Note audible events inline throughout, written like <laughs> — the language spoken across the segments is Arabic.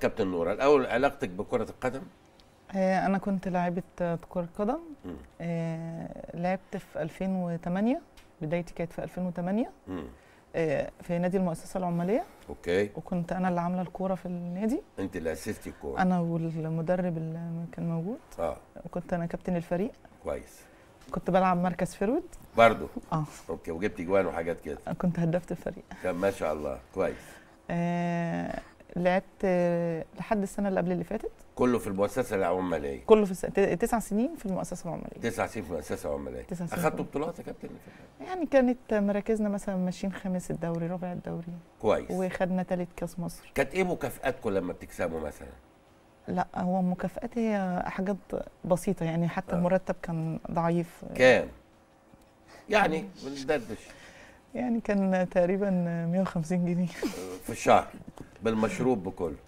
كابتن نورة الأول علاقتك بكرة القدم؟ آه، أنا كنت لاعبة كرة قدم آه، لعبت في 2008 بدايتي كانت في 2008 آه، في نادي المؤسسة العمالية اوكي وكنت أنا اللي عاملة الكورة في النادي أنت اللي أسستي الكورة أنا والمدرب اللي كان موجود اه وكنت أنا كابتن الفريق كويس كنت بلعب مركز فرود برضه اه اوكي وجبت جوان وحاجات كده كنت هدفت الفريق ما شاء الله كويس آه لعبت آه، لحد السنه اللي قبل اللي فاتت كله في المؤسسه العماليه كله في تسع سنين في المؤسسه العماليه تسع سنين في المؤسسه العماليه تسع سنين اخدتوا بطولات يا كابتن يعني كانت مراكزنا مثلا ماشيين خامس الدوري رابع الدوري كويس وخدنا ثالث كاس مصر كانت ايه مكافاتكم لما بتكسبوا مثلا؟ لا هو مكافآتي هي حاجات بسيطه يعني حتى آه. المرتب كان ضعيف كام؟ يعني بندردش يعني كان تقريبا 150 جنيه في الشهر بالمشروب بكله <laughs>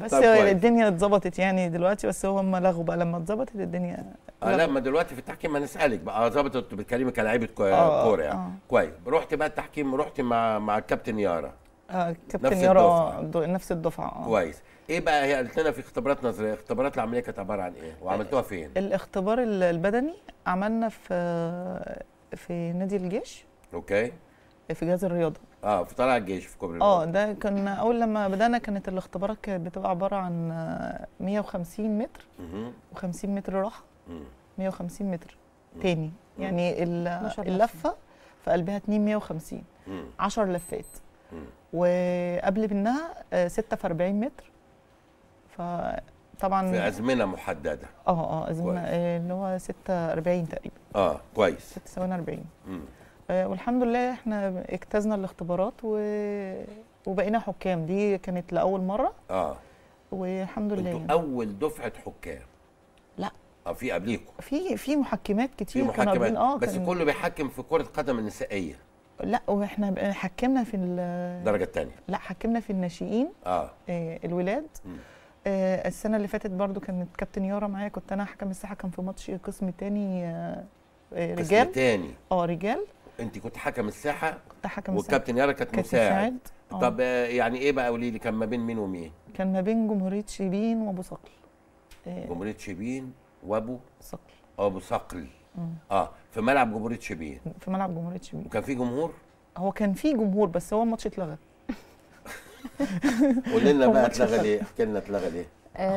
بس الدنيا اتظبطت يعني دلوقتي بس هو هم لغوا بقى لما اتظبطت الدنيا آه لا ما دلوقتي في التحكيم ما نسالك بقى آه، ظبطت بتكلمي كلاعيبه آه، آه، كوره يعني آه. كويس رحت بقى التحكيم رحت مع مع الكابتن يارا اه الكابتن يارا اه نفس الدفعه اه كويس ايه بقى هي قالت لنا في اختبارات نظريه اختبارات العمليه كانت عباره عن ايه وعملتوها فين الاختبار البدني عملنا في في نادي الجيش اوكي في جهاز الرياضه اه في طلع الجيش في كوبري اه ده كان اول لما بدانا كانت الاختبارات كانت بتبقى عباره عن 150 آه، متر و50 متر راحه 150 متر تاني يعني اللفه في قلبها 2 150 10 لفات وقبل منها 6 آه، في 40 متر فطبعا في ازمنه محدده اه اه ازمنه آه، اللي هو 6 40 تقريبا اه كويس 6 40 امم آه، والحمد لله احنا اجتزنا الاختبارات و... وبقينا حكام دي كانت لاول مره اه والحمد لله يعني. اول دفعه حكام لا اه في قبليكم في في محكمات كتير في محكمات اه بس كان... كله بيحكم في كره القدم النسائيه لا واحنا حكمنا في الدرجه الثانيه لا حكمنا في الناشئين اه, آه الولاد م. آه السنه اللي فاتت برضو كانت كابتن يارا معايا كنت انا حكم الساحه كان في ماتش قسم تاني آه رجال قسم تاني اه رجال انت كنت حكم الساحه كنت حكم والكابتن يارا كانت مساعد طب اه. يعني ايه بقى قولي لي كان ما بين مين ومين؟ كان ما بين جمهوريه شبين وابو صقل آه. جمهوريه شبين وابو صقل ابو صقل اه في ملعب جمهوريه شبين في ملعب جمهوريه شبين وكان في جمهور؟ هو كان في جمهور بس هو الماتش اتلغى <laughs> قول لنا بقى <laughs> اتلغى ليه؟ احكي لنا اتلغى ليه؟ آه.